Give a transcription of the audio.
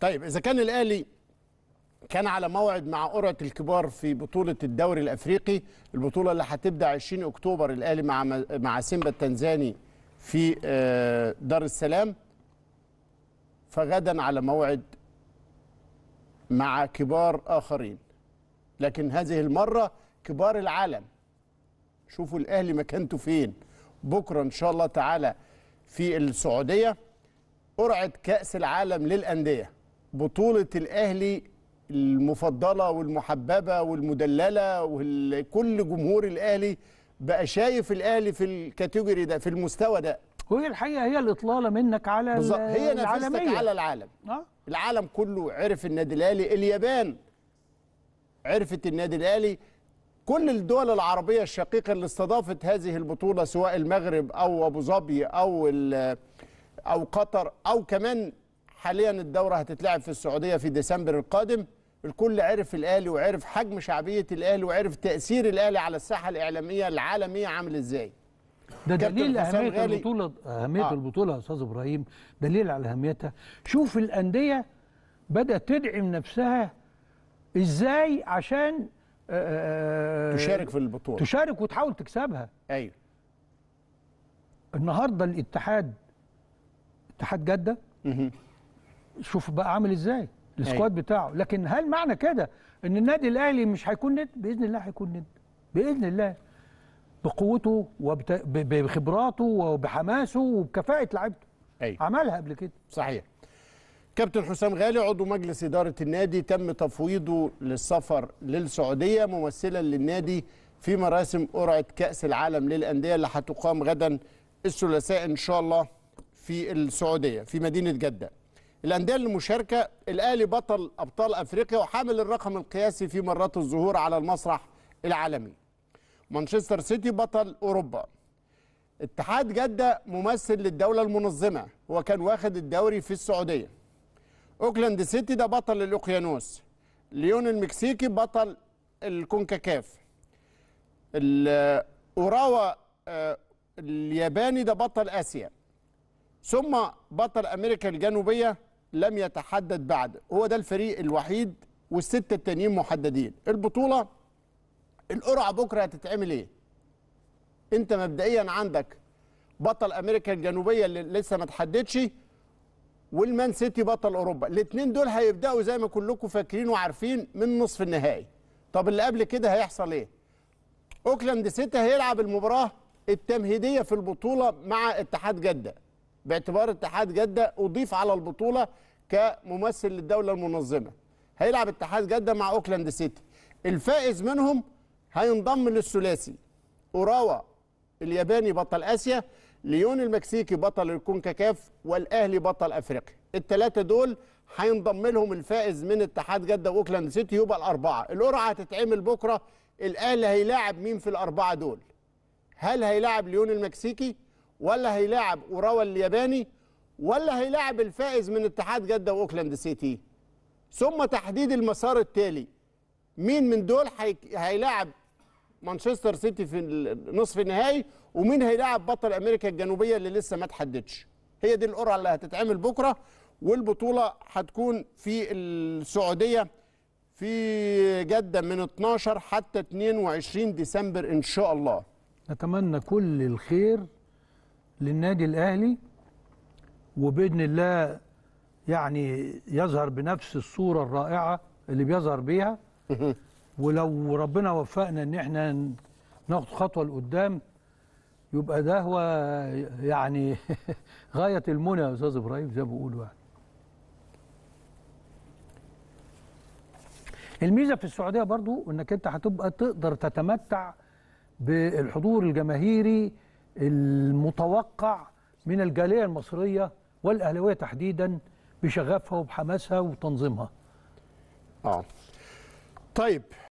طيب اذا كان الاهلي كان على موعد مع قرعه الكبار في بطوله الدوري الافريقي البطوله اللي هتبدا 20 اكتوبر الاهلي مع مع سيمبا التنزاني في آه، دار السلام فغدا على موعد مع كبار اخرين لكن هذه المره كبار العالم شوفوا الاهلي مكانته فين بكره ان شاء الله تعالى في السعوديه قرعه كاس العالم للانديه بطولة الأهلي المفضلة والمحببة والمدللة وكل جمهور الأهلي بقى شايف الأهلي في الكاتيجوري ده في المستوى ده وهي الحقيقة هي الإطلالة منك على بالظبط هي نفستك على العالم أه؟ العالم كله عرف النادي الأهلي اليابان عرفت النادي الأهلي كل الدول العربية الشقيقة اللي استضافت هذه البطولة سواء المغرب أو أبو ظبي أو أو قطر أو كمان حاليا الدورة هتتلعب في السعودية في ديسمبر القادم الكل عرف الأهلي وعرف حجم شعبية الأهلي وعرف تأثير الأهلي على الساحة الإعلامية العالمية عامل إزاي ده دليل أهمية البطولة أهمية آه. البطولة يا أستاذ إبراهيم دليل على أهميتها شوف الأندية بدأت تدعم نفسها إزاي عشان آه, آه،, آه، تشارك في البطولة تشارك وتحاول تكسبها أيوه النهارده الاتحاد اتحاد جده شوف بقى عامل ازاي السكواد أيوه. بتاعه لكن هل معنى كده ان النادي الاهلي مش هيكون ند باذن الله هيكون ند باذن الله بقوته وبخبراته وبحماسه وبكفاءه لعيبته ايوه عملها قبل كده صحيح كابتن حسام غالي عضو مجلس إدارة النادي تم تفويضه للسفر للسعودية ممثلا للنادي في مراسم قرعة كأس العالم للأندية اللي هتقام غدا الثلاثاء إن شاء الله في السعودية في مدينة جدة الأندية المشاركة الأهلي بطل أبطال أفريقيا وحامل الرقم القياسي في مرات الظهور على المسرح العالمي مانشستر سيتي بطل أوروبا اتحاد جدة ممثل للدولة المنظمة هو كان واخد الدوري في السعودية أوكلاند سيتي ده بطل الأوقيانوس ليون المكسيكي بطل الكونكاكاف أوراوا آه، الياباني ده بطل آسيا ثم بطل أمريكا الجنوبية لم يتحدد بعد هو ده الفريق الوحيد والستة التانيين محددين البطولة القرعة بكرة هتتعمل ايه انت مبدئيا عندك بطل امريكا الجنوبية اللي لسه ما تحددش والمان سيتي بطل اوروبا الاثنين دول هيبداوا زي ما كلكم فاكرين وعارفين من نصف النهائي طب اللي قبل كده هيحصل ايه اوكلاند سيتي هيلعب المباراه التمهيديه في البطوله مع اتحاد جده باعتبار اتحاد جده اضيف على البطوله كممثل للدوله المنظمه هيلعب اتحاد جده مع اوكلاند سيتي الفائز منهم هينضم للثلاثي اوراوا الياباني بطل اسيا ليون المكسيكي بطل الكونكاكاف والاهلي بطل افريقيا الثلاثه دول هينضم لهم الفائز من اتحاد جده واوكلاند سيتي يبقى الاربعه القرعه هتتعمل بكره الاهلي هيلاعب مين في الاربعه دول هل هيلاعب ليون المكسيكي ولا هيلاعب اوراوا الياباني ولا هيلاعب الفائز من اتحاد جده واوكلاند سيتي ثم تحديد المسار التالي مين من دول هيلاعب مانشستر سيتي في نصف النهائي ومين هيلاعب بطل امريكا الجنوبيه اللي لسه ما تحددش هي دي القرعه اللي هتتعمل بكره والبطوله هتكون في السعوديه في جده من 12 حتى 22 ديسمبر ان شاء الله نتمنى كل الخير للنادي الأهلي وبإذن الله يعني يظهر بنفس الصورة الرائعة اللي بيظهر بيها ولو ربنا وفقنا ان احنا ناخد خطوة لقدام يبقى ده هو يعني غاية المنى يا أستاذ إبراهيم زي ما بيقولوا يعني. الميزة في السعودية برضو انك انت هتبقى تقدر تتمتع بالحضور الجماهيري المتوقع من الجاليه المصريه والاهلاويه تحديدا بشغفها وبحماسها وتنظيمها. اه. طيب